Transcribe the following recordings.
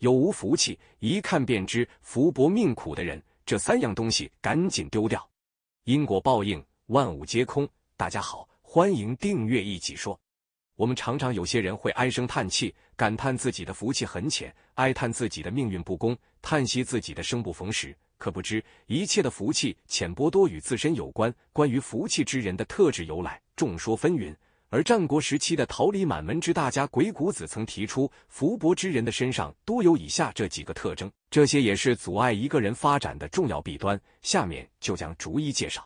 有无福气，一看便知。福薄命苦的人，这三样东西赶紧丢掉。因果报应，万物皆空。大家好，欢迎订阅一起说。我们常常有些人会唉声叹气，感叹自己的福气很浅，哀叹自己的命运不公，叹息自己的生不逢时。可不知一切的福气浅薄多与自身有关。关于福气之人的特质由来，众说纷纭。而战国时期的桃李满门之大家鬼谷子曾提出，福薄之人的身上多有以下这几个特征，这些也是阻碍一个人发展的重要弊端。下面就将逐一介绍。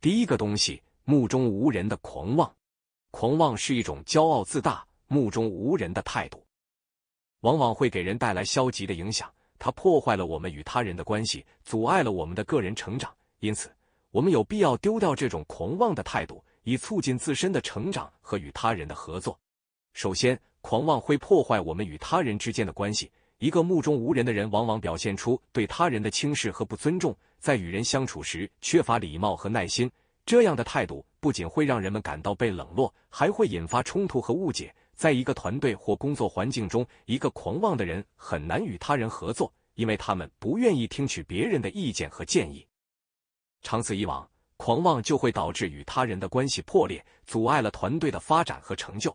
第一个东西，目中无人的狂妄。狂妄是一种骄傲自大、目中无人的态度，往往会给人带来消极的影响。它破坏了我们与他人的关系，阻碍了我们的个人成长。因此，我们有必要丢掉这种狂妄的态度。以促进自身的成长和与他人的合作。首先，狂妄会破坏我们与他人之间的关系。一个目中无人的人，往往表现出对他人的轻视和不尊重，在与人相处时缺乏礼貌和耐心。这样的态度不仅会让人们感到被冷落，还会引发冲突和误解。在一个团队或工作环境中，一个狂妄的人很难与他人合作，因为他们不愿意听取别人的意见和建议。长此以往，狂妄就会导致与他人的关系破裂，阻碍了团队的发展和成就。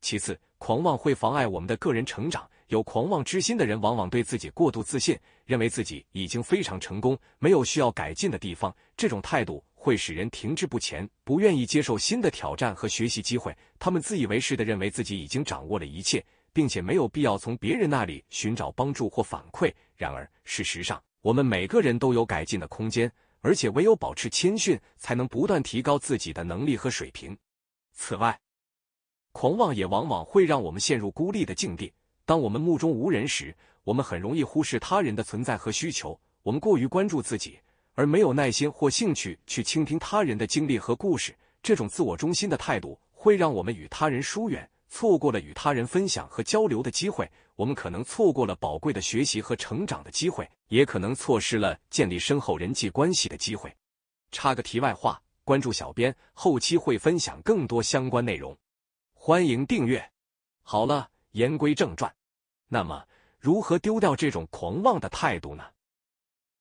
其次，狂妄会妨碍我们的个人成长。有狂妄之心的人往往对自己过度自信，认为自己已经非常成功，没有需要改进的地方。这种态度会使人停滞不前，不愿意接受新的挑战和学习机会。他们自以为是的认为自己已经掌握了一切，并且没有必要从别人那里寻找帮助或反馈。然而，事实上，我们每个人都有改进的空间。而且唯有保持谦逊，才能不断提高自己的能力和水平。此外，狂妄也往往会让我们陷入孤立的境地。当我们目中无人时，我们很容易忽视他人的存在和需求。我们过于关注自己，而没有耐心或兴趣去倾听他人的经历和故事。这种自我中心的态度会让我们与他人疏远。错过了与他人分享和交流的机会，我们可能错过了宝贵的学习和成长的机会，也可能错失了建立深厚人际关系的机会。插个题外话，关注小编，后期会分享更多相关内容，欢迎订阅。好了，言归正传，那么如何丢掉这种狂妄的态度呢？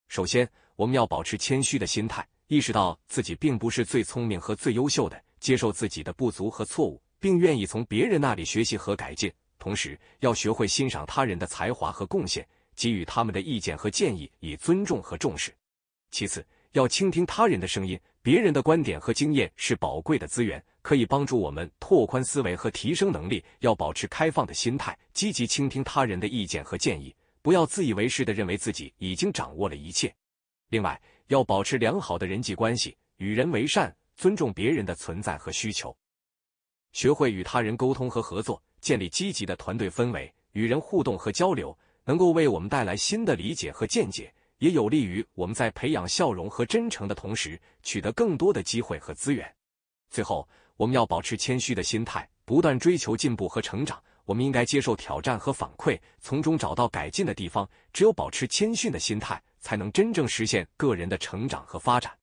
首先，我们要保持谦虚的心态，意识到自己并不是最聪明和最优秀的，接受自己的不足和错误。并愿意从别人那里学习和改进，同时要学会欣赏他人的才华和贡献，给予他们的意见和建议以尊重和重视。其次，要倾听他人的声音，别人的观点和经验是宝贵的资源，可以帮助我们拓宽思维和提升能力。要保持开放的心态，积极倾听他人的意见和建议，不要自以为是地认为自己已经掌握了一切。另外，要保持良好的人际关系，与人为善，尊重别人的存在和需求。学会与他人沟通和合作，建立积极的团队氛围；与人互动和交流，能够为我们带来新的理解和见解，也有利于我们在培养笑容和真诚的同时，取得更多的机会和资源。最后，我们要保持谦虚的心态，不断追求进步和成长。我们应该接受挑战和反馈，从中找到改进的地方。只有保持谦逊的心态，才能真正实现个人的成长和发展。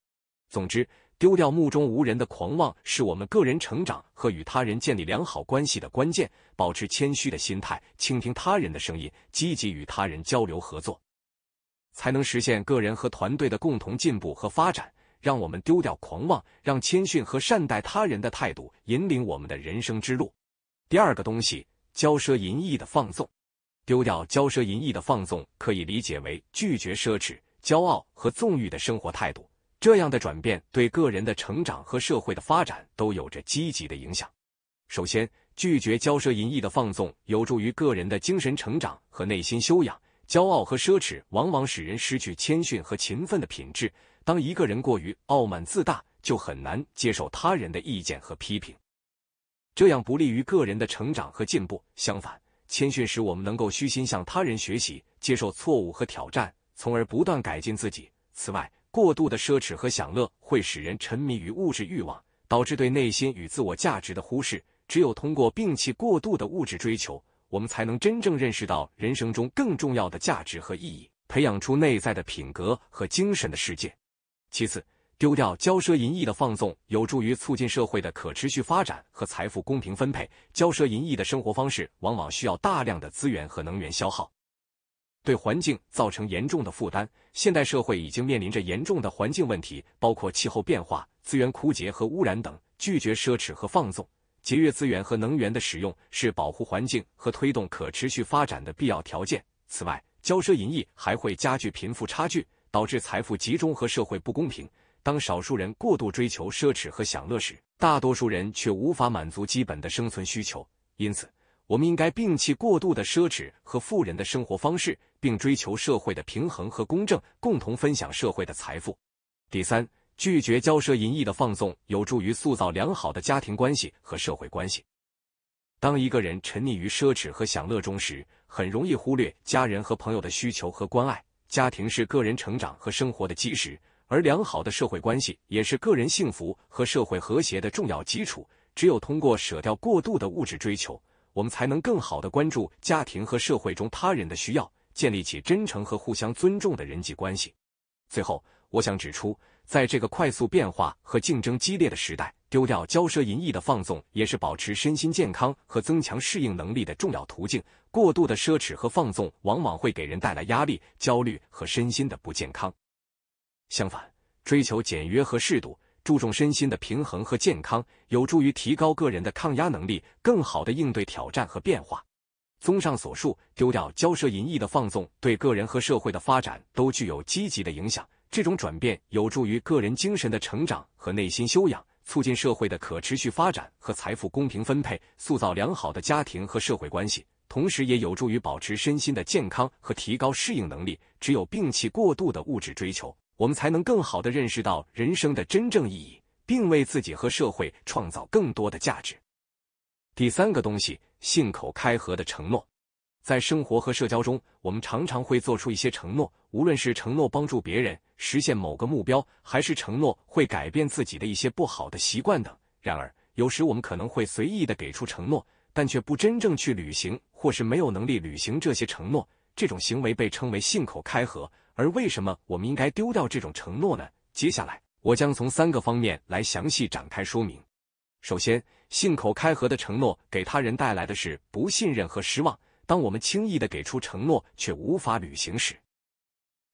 总之，丢掉目中无人的狂妄，是我们个人成长和与他人建立良好关系的关键。保持谦虚的心态，倾听他人的声音，积极与他人交流合作，才能实现个人和团队的共同进步和发展。让我们丢掉狂妄，让谦逊和善待他人的态度引领我们的人生之路。第二个东西，骄奢淫逸的放纵。丢掉骄奢淫逸的放纵，可以理解为拒绝奢侈、骄傲和纵欲的生活态度。这样的转变对个人的成长和社会的发展都有着积极的影响。首先，拒绝骄奢淫逸的放纵，有助于个人的精神成长和内心修养。骄傲和奢侈往往使人失去谦逊和勤奋的品质。当一个人过于傲慢自大，就很难接受他人的意见和批评，这样不利于个人的成长和进步。相反，谦逊使我们能够虚心向他人学习，接受错误和挑战，从而不断改进自己。此外，过度的奢侈和享乐会使人沉迷于物质欲望，导致对内心与自我价值的忽视。只有通过摒弃过度的物质追求，我们才能真正认识到人生中更重要的价值和意义，培养出内在的品格和精神的世界。其次，丢掉骄奢淫逸的放纵，有助于促进社会的可持续发展和财富公平分配。骄奢淫逸的生活方式往往需要大量的资源和能源消耗。对环境造成严重的负担。现代社会已经面临着严重的环境问题，包括气候变化、资源枯竭和污染等。拒绝奢侈和放纵，节约资源和能源的使用，是保护环境和推动可持续发展的必要条件。此外，骄奢淫逸还会加剧贫富差距，导致财富集中和社会不公平。当少数人过度追求奢侈和享乐时，大多数人却无法满足基本的生存需求。因此，我们应该摒弃过度的奢侈和富人的生活方式，并追求社会的平衡和公正，共同分享社会的财富。第三，拒绝骄奢淫逸的放纵，有助于塑造良好的家庭关系和社会关系。当一个人沉溺于奢侈和享乐中时，很容易忽略家人和朋友的需求和关爱。家庭是个人成长和生活的基石，而良好的社会关系也是个人幸福和社会和谐的重要基础。只有通过舍掉过度的物质追求，我们才能更好的关注家庭和社会中他人的需要，建立起真诚和互相尊重的人际关系。最后，我想指出，在这个快速变化和竞争激烈的时代，丢掉骄奢淫逸的放纵，也是保持身心健康和增强适应能力的重要途径。过度的奢侈和放纵，往往会给人带来压力、焦虑和身心的不健康。相反，追求简约和适度。注重身心的平衡和健康，有助于提高个人的抗压能力，更好的应对挑战和变化。综上所述，丢掉骄奢淫逸的放纵，对个人和社会的发展都具有积极的影响。这种转变有助于个人精神的成长和内心修养，促进社会的可持续发展和财富公平分配，塑造良好的家庭和社会关系，同时也有助于保持身心的健康和提高适应能力。只有摒弃过度的物质追求。我们才能更好的认识到人生的真正意义，并为自己和社会创造更多的价值。第三个东西，信口开河的承诺。在生活和社交中，我们常常会做出一些承诺，无论是承诺帮助别人实现某个目标，还是承诺会改变自己的一些不好的习惯等。然而，有时我们可能会随意的给出承诺，但却不真正去履行，或是没有能力履行这些承诺。这种行为被称为信口开河。而为什么我们应该丢掉这种承诺呢？接下来我将从三个方面来详细展开说明。首先，信口开河的承诺给他人带来的是不信任和失望。当我们轻易的给出承诺却无法履行时，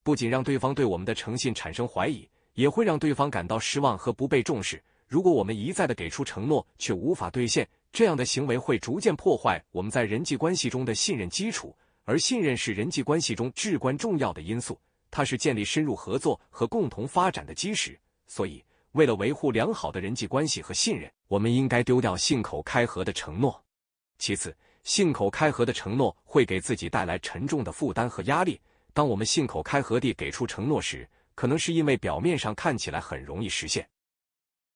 不仅让对方对我们的诚信产生怀疑，也会让对方感到失望和不被重视。如果我们一再的给出承诺却无法兑现，这样的行为会逐渐破坏我们在人际关系中的信任基础，而信任是人际关系中至关重要的因素。它是建立深入合作和共同发展的基石，所以为了维护良好的人际关系和信任，我们应该丢掉信口开河的承诺。其次，信口开河的承诺会给自己带来沉重的负担和压力。当我们信口开河地给出承诺时，可能是因为表面上看起来很容易实现，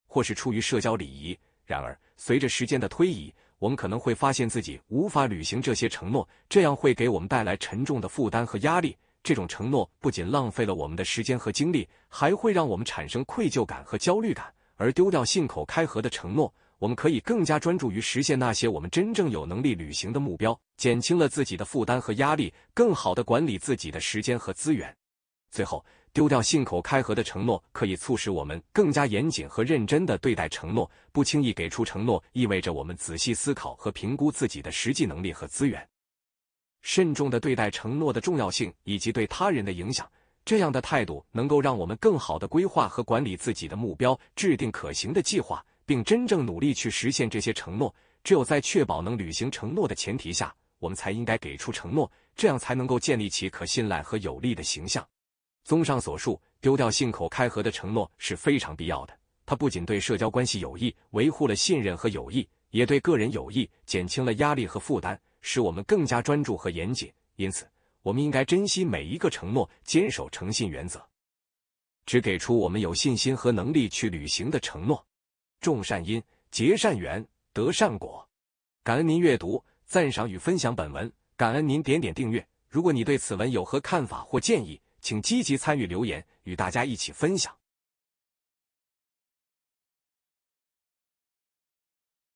或是出于社交礼仪。然而，随着时间的推移，我们可能会发现自己无法履行这些承诺，这样会给我们带来沉重的负担和压力。这种承诺不仅浪费了我们的时间和精力，还会让我们产生愧疚感和焦虑感。而丢掉信口开河的承诺，我们可以更加专注于实现那些我们真正有能力履行的目标，减轻了自己的负担和压力，更好地管理自己的时间和资源。最后，丢掉信口开河的承诺，可以促使我们更加严谨和认真地对待承诺。不轻易给出承诺，意味着我们仔细思考和评估自己的实际能力和资源。慎重的对待承诺的重要性以及对他人的影响，这样的态度能够让我们更好的规划和管理自己的目标，制定可行的计划，并真正努力去实现这些承诺。只有在确保能履行承诺的前提下，我们才应该给出承诺，这样才能够建立起可信赖和有力的形象。综上所述，丢掉信口开河的承诺是非常必要的，它不仅对社交关系有益，维护了信任和友谊，也对个人有益，减轻了压力和负担。使我们更加专注和严谨，因此，我们应该珍惜每一个承诺，坚守诚信原则，只给出我们有信心和能力去履行的承诺。种善因，结善缘，得善果。感恩您阅读、赞赏与分享本文，感恩您点点订阅。如果你对此文有何看法或建议，请积极参与留言，与大家一起分享。